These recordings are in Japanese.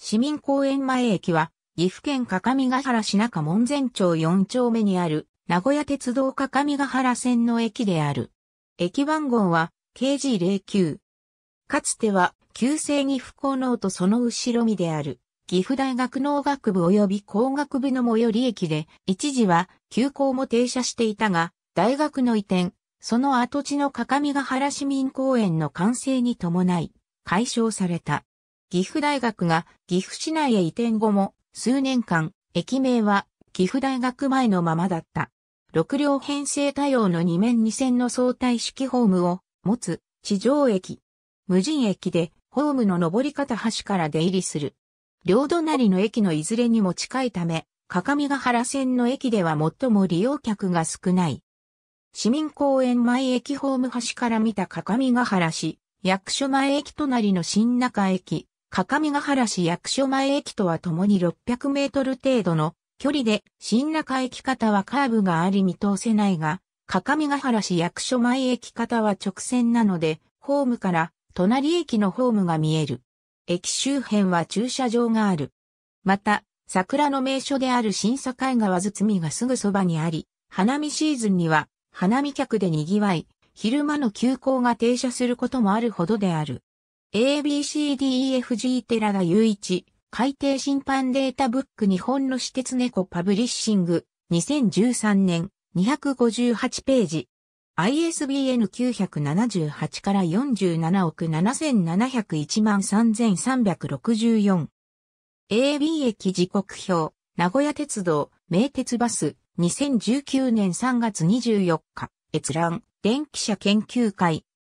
市民公園前駅は、岐阜県各務原市中門前町4丁目にある、名古屋鉄道各務原線の駅である。駅番号は、KG09。かつては、旧制岐阜幸能とその後ろ身である、岐阜大学農学部及び工学部の最寄り駅で、一時は、休校も停車していたが、大学の移転、その跡地の各務原市民公園の完成に伴い、解消された。岐阜大学が岐阜市内へ移転後も数年間、駅名は岐阜大学前のままだった。6両編成対応の2面2線の相対式ホームを持つ地上駅。無人駅でホームの上り方端から出入りする。両隣の駅のいずれにも近いため、各務原線の駅では最も利用客が少ない。市民公園前駅ホーム端から見た各務原市、役所前駅隣の新中駅、各は原市役所前駅とは共に600メートル程度の距離で、新中駅方はカーブがあり見通せないが、各は原市役所前駅方は直線なので、ホームから隣駅のホームが見える。駅周辺は駐車場がある。また、桜の名所である新境川堤がすぐそばにあり、花見シーズンには花見客で賑わい、昼間の急行が停車することもあるほどである。ABCDEFG 寺田雄一、海底審判データブック日本の私鉄猫パブリッシング、2013年、258ページ。ISBN 978から47億7701万3364。AB 駅時刻表、名古屋鉄道、名鉄バス、2019年3月24日、閲覧、電気車研究会、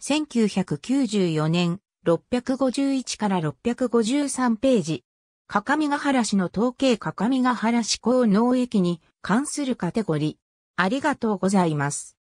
1994年、651から653ページ。かかみがはら市の統計かかみがはら市港農駅に関するカテゴリー。ありがとうございます。